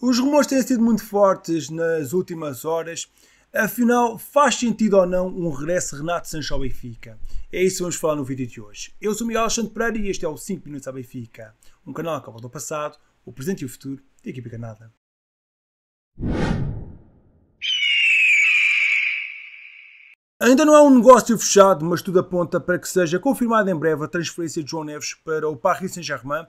Os rumores têm sido muito fortes nas últimas horas. Afinal, faz sentido ou não um regresso Renato Sancho ao Benfica? É isso que vamos falar no vídeo de hoje. Eu sou Miguel Alexandre Pereira e este é o 5 Minutos à Benfica, um canal que aborda o passado, o presente e o futuro da equipa canada. Ainda não é um negócio fechado, mas tudo aponta para que seja confirmada em breve a transferência de João Neves para o Paris Saint-Germain,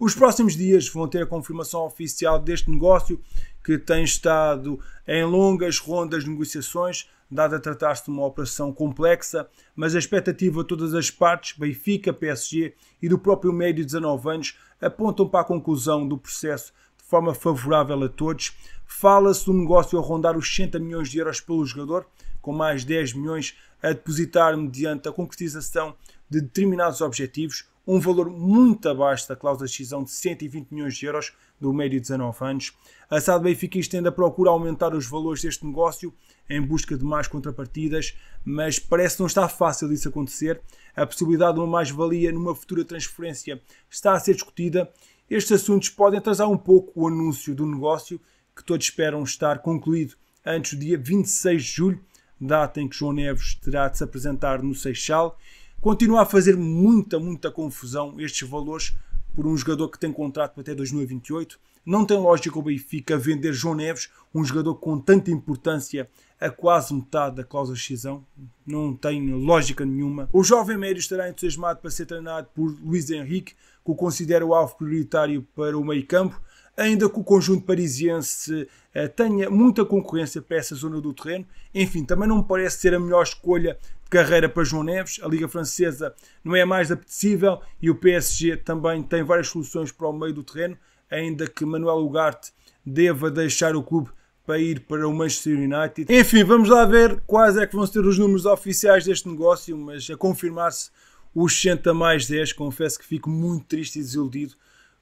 os próximos dias vão ter a confirmação oficial deste negócio que tem estado em longas rondas de negociações, dado a tratar-se de uma operação complexa, mas a expectativa de todas as partes, Benfica, PSG e do próprio médio de 19 anos, apontam para a conclusão do processo de forma favorável a todos. Fala-se do negócio a rondar os 60 milhões de euros pelo jogador, com mais 10 milhões a depositar mediante a concretização de determinados objetivos, um valor muito abaixo da cláusula de decisão de 120 milhões de euros do médio de 19 anos. A SAD Benfica estende a procura aumentar os valores deste negócio em busca de mais contrapartidas, mas parece que não está fácil isso acontecer. A possibilidade de uma mais-valia numa futura transferência está a ser discutida. Estes assuntos podem atrasar um pouco o anúncio do negócio, que todos esperam estar concluído antes do dia 26 de julho, data em que João Neves terá de se apresentar no Seixal Continua a fazer muita, muita confusão estes valores por um jogador que tem contrato até 2028. Não tem lógica o Benfica vender João Neves, um jogador com tanta importância, a quase metade da cláusula de decisão. Não tem lógica nenhuma. O jovem médio estará entusiasmado para ser treinado por Luiz Henrique, que o considera o alvo prioritário para o meio campo ainda que o conjunto parisiense eh, tenha muita concorrência para essa zona do terreno. Enfim, também não me parece ser a melhor escolha de carreira para João Neves. A Liga Francesa não é mais apetecível e o PSG também tem várias soluções para o meio do terreno, ainda que Manuel Ugarte deva deixar o clube para ir para o Manchester United. Enfim, vamos lá ver quais é que vão ser os números oficiais deste negócio, mas a confirmar-se os a mais 10, confesso que fico muito triste e desiludido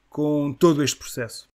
com todo este processo.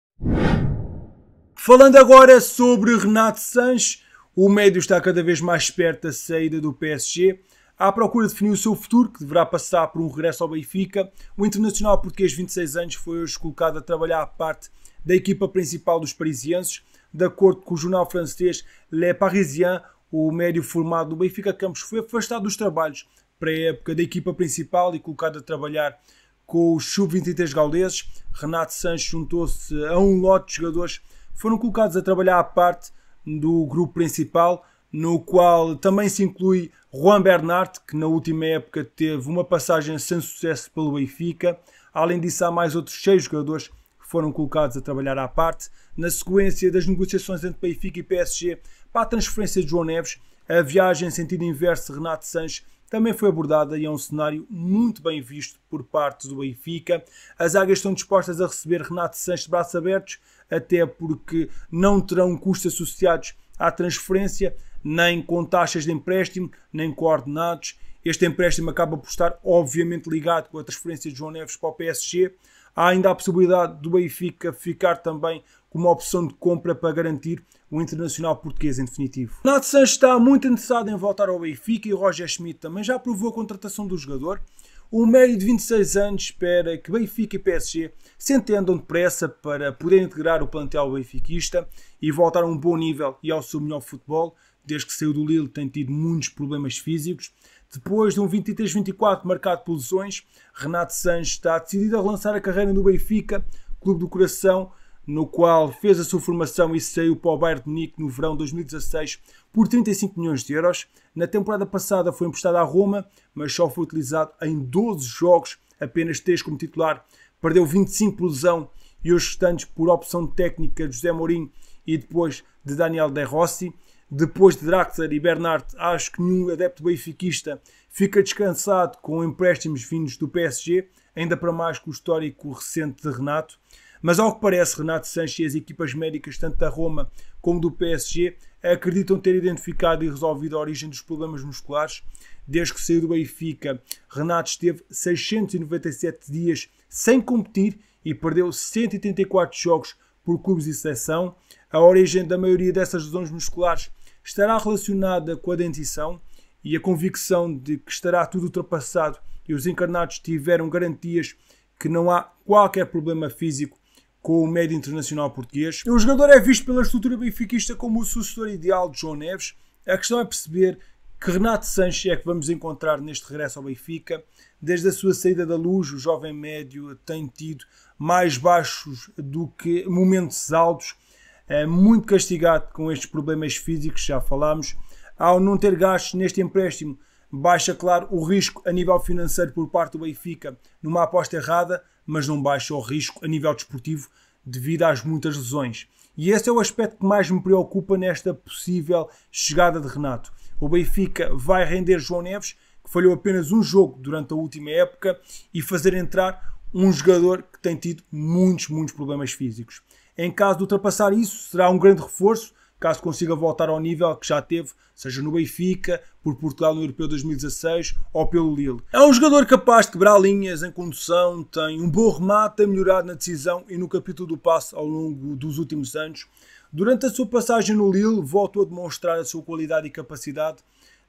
Falando agora sobre Renato Sanches, o médio está cada vez mais perto da saída do PSG. À procura de definir o seu futuro, que deverá passar por um regresso ao Benfica, o internacional português 26 anos foi hoje colocado a trabalhar à parte da equipa principal dos parisienses. De acordo com o jornal francês Le Parisien, o médio formado do Benfica Campos foi afastado dos trabalhos pré-época da equipa principal e colocado a trabalhar com os sub-23 gauleses. Renato Sanches juntou-se a um lote de jogadores que foram colocados a trabalhar à parte do grupo principal, no qual também se inclui Juan Bernard, que na última época teve uma passagem sem sucesso pelo Benfica. Além disso, há mais outros seis jogadores que foram colocados a trabalhar à parte. Na sequência das negociações entre Benfica e PSG, para a transferência de João Neves, a viagem em sentido inverso de Renato Sanches também foi abordada e é um cenário muito bem visto por parte do Benfica. As águias estão dispostas a receber Renato Sanches de braços abertos, até porque não terão custos associados à transferência, nem com taxas de empréstimo, nem coordenados. Este empréstimo acaba por estar obviamente ligado com a transferência de João Neves para o PSG. Há ainda a possibilidade do Benfica ficar também com uma opção de compra para garantir o internacional português em definitivo. Renato Sanches está muito interessado em voltar ao Benfica e Roger Schmidt também já aprovou a contratação do jogador. O médio de 26 anos espera que Benfica e PSG se entendam depressa para poder integrar o plantel benfiquista e voltar a um bom nível e ao seu melhor futebol. Desde que saiu do Lille tem tido muitos problemas físicos. Depois de um 23-24 marcado por lesões, Renato Sanches está decidido a relançar a carreira no Benfica, clube do coração, no qual fez a sua formação e saiu para o Bayern de Munique no verão de 2016 por 35 milhões de euros. Na temporada passada foi emprestado à Roma, mas só foi utilizado em 12 jogos, apenas 3 como titular. Perdeu 25 por lesão e os restantes por opção técnica de José Mourinho e depois de Daniel De Rossi. Depois de Draxler e Bernard, acho que nenhum adepto benfiquista fica descansado com empréstimos vindos do PSG, ainda para mais com o histórico recente de Renato. Mas ao que parece, Renato Sanches e equipas médicas, tanto da Roma como do PSG, acreditam ter identificado e resolvido a origem dos problemas musculares. Desde que saiu do Benfica, Renato esteve 697 dias sem competir e perdeu 184 jogos por clubes e seleção. A origem da maioria dessas lesões musculares estará relacionada com a dentição e a convicção de que estará tudo ultrapassado e os encarnados tiveram garantias que não há qualquer problema físico com o médio internacional português. O jogador é visto pela estrutura benfiquista como o sucessor ideal de João Neves. A questão é perceber que Renato Sanches é que vamos encontrar neste regresso ao Benfica. Desde a sua saída da luz, o jovem médio tem tido mais baixos do que momentos altos. É muito castigado com estes problemas físicos, já falámos. Ao não ter gastos neste empréstimo, Baixa, claro, o risco a nível financeiro por parte do Benfica numa aposta errada, mas não baixa o risco a nível desportivo devido às muitas lesões. E esse é o aspecto que mais me preocupa nesta possível chegada de Renato. O Benfica vai render João Neves, que falhou apenas um jogo durante a última época, e fazer entrar um jogador que tem tido muitos, muitos problemas físicos. Em caso de ultrapassar isso, será um grande reforço, caso consiga voltar ao nível que já teve, seja no Benfica, por Portugal no Europeu 2016 ou pelo Lille. É um jogador capaz de quebrar linhas em condução, tem um bom remate, tem melhorado na decisão e no capítulo do passe ao longo dos últimos anos. Durante a sua passagem no Lille, voltou a demonstrar a sua qualidade e capacidade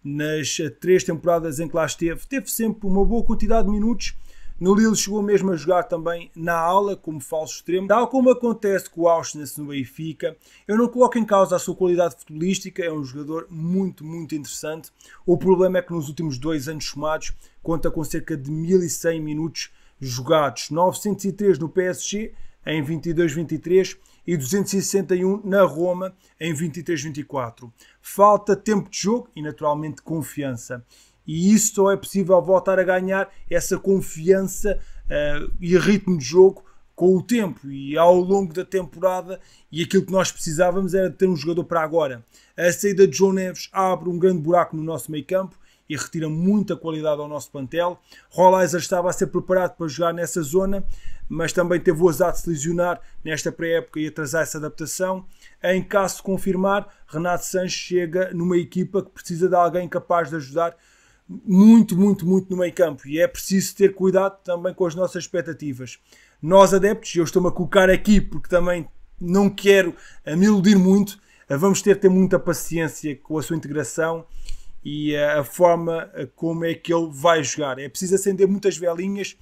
nas eh, três temporadas em que lá esteve. Teve sempre uma boa quantidade de minutos no Lille chegou mesmo a jogar também na aula como falso extremo, tal como acontece com o Auschwitz no Benfica. Eu não coloco em causa a sua qualidade futebolística, é um jogador muito, muito interessante. O problema é que nos últimos dois anos somados conta com cerca de 1100 minutos jogados, 903 no PSG em 22-23 e 261 na Roma em 23-24. Falta tempo de jogo e naturalmente confiança. E isso só é possível voltar a ganhar essa confiança uh, e ritmo de jogo com o tempo e ao longo da temporada. E aquilo que nós precisávamos era de ter um jogador para agora. A saída de João Neves abre um grande buraco no nosso meio campo e retira muita qualidade ao nosso plantel. Rollizer estava a ser preparado para jogar nessa zona, mas também teve o azar de se lesionar nesta pré-época e atrasar essa adaptação. Em caso de confirmar, Renato Sanches chega numa equipa que precisa de alguém capaz de ajudar muito, muito, muito no meio campo e é preciso ter cuidado também com as nossas expectativas. Nós adeptos, eu estou-me a colocar aqui porque também não quero me iludir muito, eh, vamos ter de ter muita paciência com a sua integração e eh, a forma eh, como é que ele vai jogar. É preciso acender muitas velinhas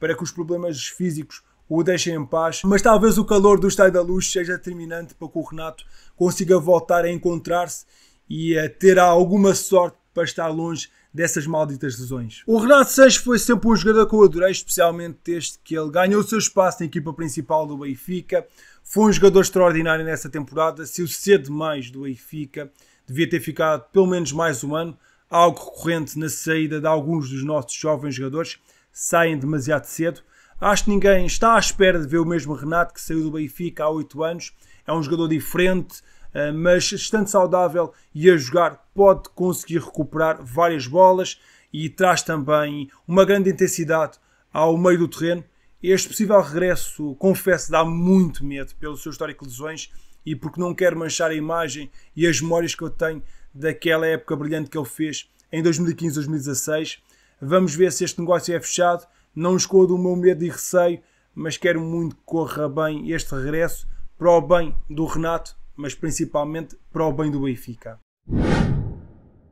para que os problemas físicos o deixem em paz, mas talvez o calor do estádio da luz seja determinante para que o Renato consiga voltar a encontrar-se e a ter alguma sorte para estar longe dessas malditas lesões. O Renato Sanches foi sempre um jogador que eu adorei, especialmente desde que ele ganhou o seu espaço na equipa principal do Benfica. Foi um jogador extraordinário nessa temporada, se o cedo mais do Benfica, devia ter ficado pelo menos mais um ano, algo recorrente na saída de alguns dos nossos jovens jogadores, saem demasiado cedo. Acho que ninguém está à espera de ver o mesmo Renato que saiu do Benfica há 8 anos. É um jogador diferente, eh, mas estando saudável e a jogar, pode conseguir recuperar várias bolas e traz também uma grande intensidade ao meio do terreno. Este possível regresso, confesso, dá muito medo pelo seu histórico de lesões e porque não quero manchar a imagem e as memórias que eu tenho daquela época brilhante que ele fez em 2015, 2016. Vamos ver se este negócio é fechado. Não escondo o meu medo e receio, mas quero muito que corra bem este regresso para o bem do Renato, mas principalmente para o bem do Benfica.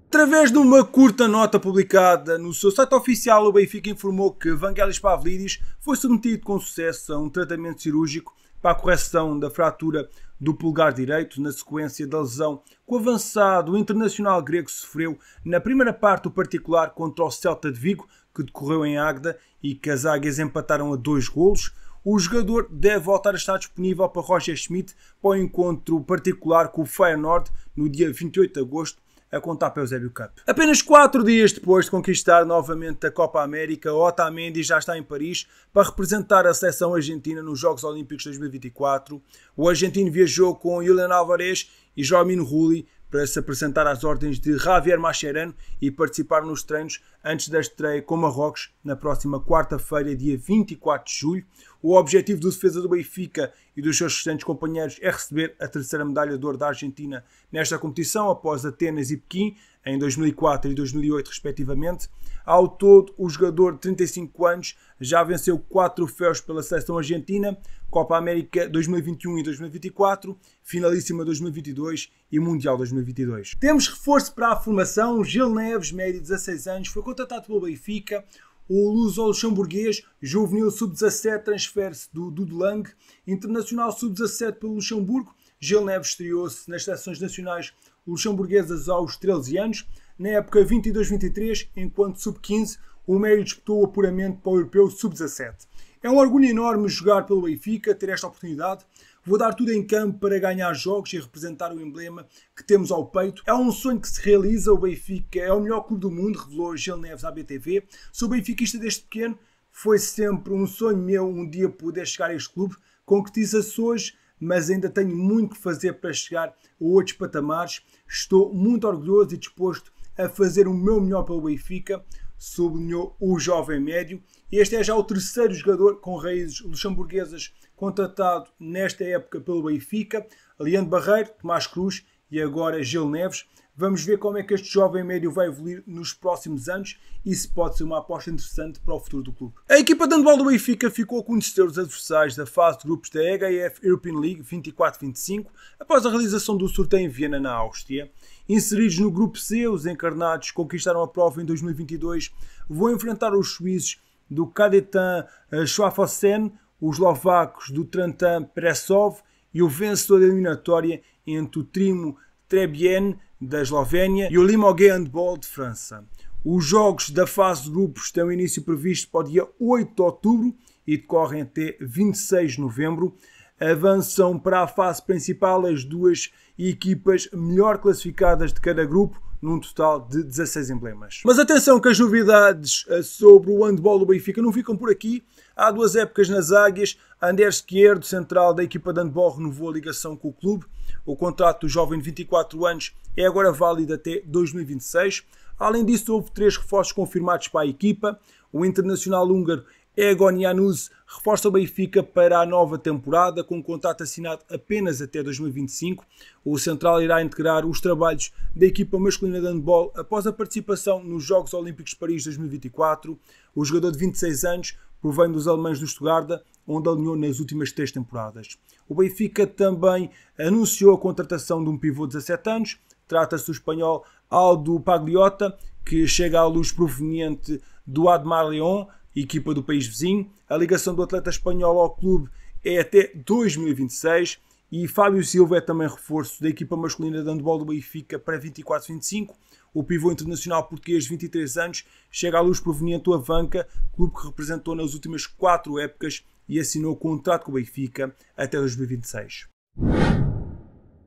Através de uma curta nota publicada no seu site oficial, o Benfica informou que Vangelis Pavlidis foi submetido com sucesso a um tratamento cirúrgico para a correção da fratura do pulgar direito na sequência da lesão que o avançado internacional grego sofreu na primeira parte do particular contra o Celta de Vigo, que decorreu em Águeda e que as águias empataram a dois golos, o jogador deve voltar a estar disponível para Roger Schmidt para o encontro particular com o Feyenoord no dia 28 de agosto a contar para o Eusébio Cup. Apenas quatro dias depois de conquistar novamente a Copa América, Otamendi já está em Paris para representar a seleção argentina nos Jogos Olímpicos 2024. O argentino viajou com Julian Alvarez e Joaquim Rulli para se apresentar às ordens de Javier Mascherano e participar nos treinos antes da estreia com Marrocos na próxima quarta-feira, dia 24 de julho. O objetivo do defesa do Benfica e dos seus restantes companheiros é receber a terceira medalha de ouro da Argentina nesta competição, após Atenas e Pequim, em 2004 e 2008, respectivamente. Ao todo, o jogador de 35 anos já venceu quatro troféus pela seleção argentina: Copa América 2021 e 2024, Finalíssima 2022 e Mundial 2022. Temos reforço para a formação: Gil Neves, médio 16 anos, foi contratado pelo Benfica. O luso-luxemburguês juvenil sub-17 transfere-se do Dudelang, internacional sub-17 pelo Luxemburgo. Gil Neves estreou-se nas seleções nacionais luxemburguesas aos 13 anos. Na época 22-23, enquanto sub-15, o Mério disputou o apuramento para o europeu sub-17. É um orgulho enorme jogar pelo Benfica, ter esta oportunidade. Vou dar tudo em campo para ganhar jogos e representar o emblema que temos ao peito. É um sonho que se realiza. O Benfica é o melhor clube do mundo, revelou Gil Neves à BTV. Sou benfiquista desde pequeno. Foi sempre um sonho meu um dia poder chegar a este clube. Concretiza-se hoje mas ainda tenho muito que fazer para chegar a outros patamares. Estou muito orgulhoso e disposto a fazer o meu melhor pelo Benfica, sublinhou o jovem médio. Este é já o terceiro jogador com raízes luxemburguesas contratado nesta época pelo Benfica, Leandro Barreiro, Tomás Cruz e agora Gil Neves. Vamos ver como é que este jovem médio vai evoluir nos próximos anos e se pode ser uma aposta interessante para o futuro do clube. A equipa de handball do Benfica ficou a conhecer os adversários da fase de grupos da EHF European League 24-25 após a realização do sorteio em Viena, na Áustria. Inseridos no grupo C, os encarnados conquistaram a prova em 2022, vão enfrentar os suíços do Cadetan Schwafossen os eslovacos do Trantan Presov e o vencedor da eliminatória entre o Trimo Trebien da Eslovénia e o Limoges Handball de França. Os jogos da fase de grupos têm início previsto para o dia 8 de outubro e decorrem até 26 de novembro. Avançam para a fase principal as duas equipas melhor classificadas de cada grupo, num total de 16 emblemas. Mas atenção que as novidades eh, sobre o handball do Benfica não ficam por aqui Há duas épocas nas Águias, Ander Esquerdo, central da equipa de handball, renovou a ligação com o clube. O contrato do jovem de 24 anos é agora válido até 2026. Além disso, houve três reforços confirmados para a equipa. O internacional húngaro Egon Januz reforça o Benfica para a nova temporada, com um contrato assinado apenas até 2025. O Central irá integrar os trabalhos da equipa masculina de handball após a participação nos Jogos Olímpicos de Paris 2024. O jogador de 26 anos provém dos alemães do Stuttgart, onde alinhou nas últimas três temporadas. O Benfica também anunciou a contratação de um pivô de 17 anos, trata-se do espanhol Aldo Pagliota, que chega à luz proveniente do Admar León, equipa do país vizinho. A ligação do atleta espanhol ao clube é até 2026 e Fábio Silva é também reforço da equipa masculina de handball do Benfica para 24-25 o pivô internacional português de 23 anos chega à luz proveniente do Avanca, clube que representou nas últimas quatro épocas e assinou contrato com o Benfica até 2026.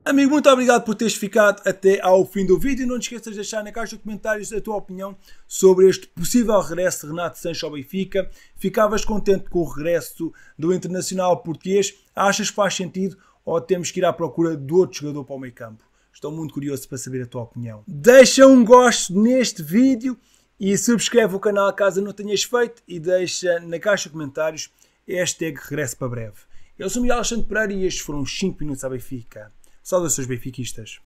Amigo, muito obrigado por teres ficado até ao fim do vídeo. Não te esqueças de deixar na caixa de comentários a tua opinião sobre este possível regresso de Renato Sancho ao Benfica. Ficavas contente com o regresso do internacional português? Achas que faz sentido ou temos que ir à procura de outro jogador para o meio campo? Estou muito curioso para saber a tua opinião. Deixa um gosto neste vídeo e subscreve o canal caso não tenhas feito e deixa na caixa de comentários hashtag regresso para breve. Eu sou Miguel Alexandre Pereira e estes foram os 5 minutos à Benfica. Saudações benfiquistas.